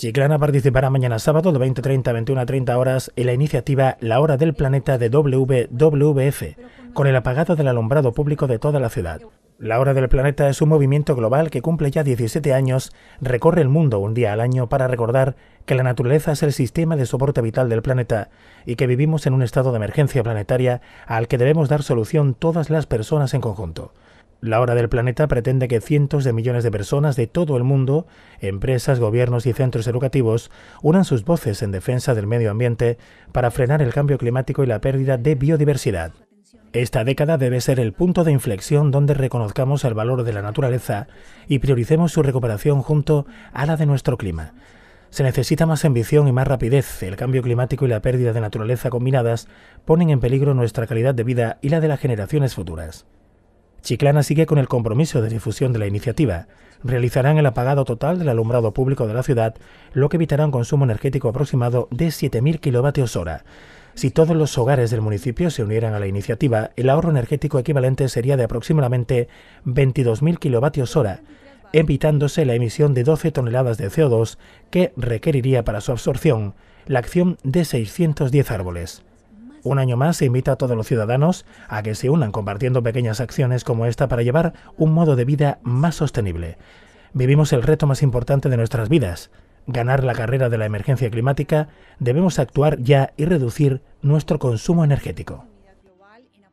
Chiclana participará mañana sábado de 20.30 a 21.30 horas en la iniciativa La Hora del Planeta de WWF, con el apagado del alumbrado público de toda la ciudad. La Hora del Planeta es un movimiento global que cumple ya 17 años, recorre el mundo un día al año para recordar que la naturaleza es el sistema de soporte vital del planeta y que vivimos en un estado de emergencia planetaria al que debemos dar solución todas las personas en conjunto. La Hora del Planeta pretende que cientos de millones de personas de todo el mundo, empresas, gobiernos y centros educativos, unan sus voces en defensa del medio ambiente para frenar el cambio climático y la pérdida de biodiversidad. Esta década debe ser el punto de inflexión donde reconozcamos el valor de la naturaleza y prioricemos su recuperación junto a la de nuestro clima. Se necesita más ambición y más rapidez. El cambio climático y la pérdida de naturaleza combinadas ponen en peligro nuestra calidad de vida y la de las generaciones futuras. Chiclana sigue con el compromiso de difusión de la iniciativa. Realizarán el apagado total del alumbrado público de la ciudad, lo que evitará un consumo energético aproximado de 7.000 kWh. Si todos los hogares del municipio se unieran a la iniciativa, el ahorro energético equivalente sería de aproximadamente 22.000 kWh, evitándose la emisión de 12 toneladas de CO2 que requeriría para su absorción la acción de 610 árboles. Un año más se invita a todos los ciudadanos a que se unan compartiendo pequeñas acciones como esta para llevar un modo de vida más sostenible. Vivimos el reto más importante de nuestras vidas, ganar la carrera de la emergencia climática, debemos actuar ya y reducir nuestro consumo energético.